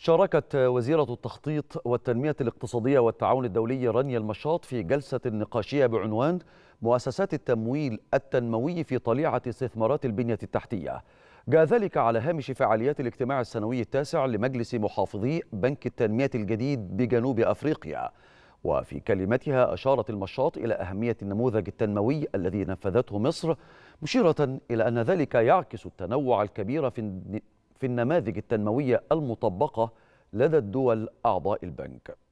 شاركت وزيرة التخطيط والتنمية الاقتصادية والتعاون الدولي رانيا المشاط في جلسة نقاشية بعنوان مؤسسات التمويل التنموي في طليعة استثمارات البنية التحتية جاء ذلك على هامش فعاليات الاجتماع السنوي التاسع لمجلس محافظي بنك التنمية الجديد بجنوب أفريقيا وفي كلمتها أشارت المشاط إلى أهمية النموذج التنموي الذي نفذته مصر مشيرة إلى أن ذلك يعكس التنوع الكبير في في النماذج التنموية المطبقة لدى الدول أعضاء البنك